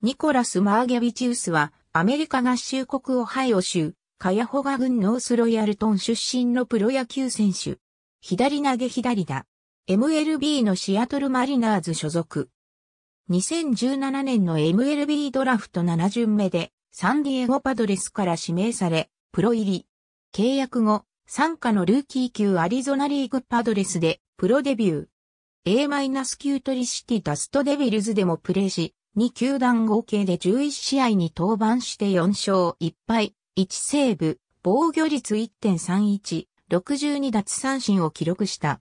ニコラス・マーゲビチウスは、アメリカ合衆国オハイオ州、カヤホガ郡ノースロイヤルトン出身のプロ野球選手。左投げ左打。MLB のシアトルマリナーズ所属。2017年の MLB ドラフト7巡目で、サンディエゴパドレスから指名され、プロ入り。契約後、参加のルーキー級アリゾナリーグパドレスで、プロデビュー。A- 級トリシティダストデビルズでもプレーし、2球団合計で11試合に登板して4勝1敗、1セーブ、防御率1.31、62奪三振を記録した。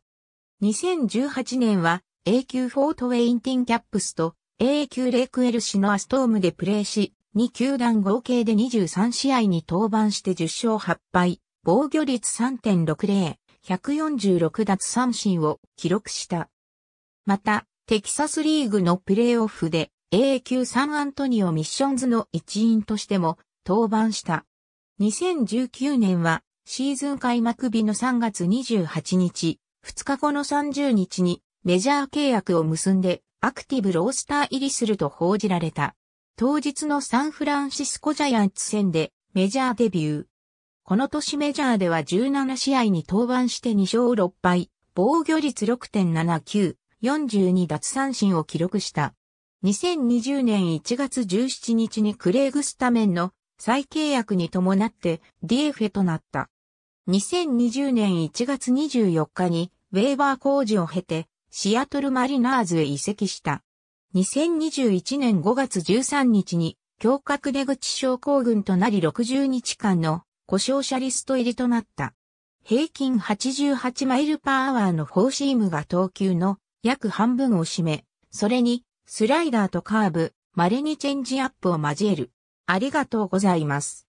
2018年は A 級フォートウェインティンキャップスと A 級レクエルシのアストームでプレーし、2球団合計で23試合に登板して10勝8敗、防御率3.60、146奪三振を記録した。また、テキサスリーグのプレーオフで AQ サンアントニオミッションズの一員としても登板した。2019年はシーズン開幕日の3月28日、2日後の30日にメジャー契約を結んでアクティブロースター入りすると報じられた。当日のサンフランシスコジャイアンツ戦でメジャーデビュー。この年メジャーでは17試合に登板して2勝6敗、防御率6.79、42奪三振を記録した。2020年1月17日にクレイグスタメンの再契約に伴ってディエフェとなった。2020年1月24日にウェーバー工事を経てシアトルマリナーズへ移籍した。2021年5月13日に強角出口症候群となり60日間の故障者リスト入りとなった。平均88マイルパーアワーのフォーシームが等級の約半分を占め、それにスライダーとカーブ、稀にチェンジアップを交える。ありがとうございます。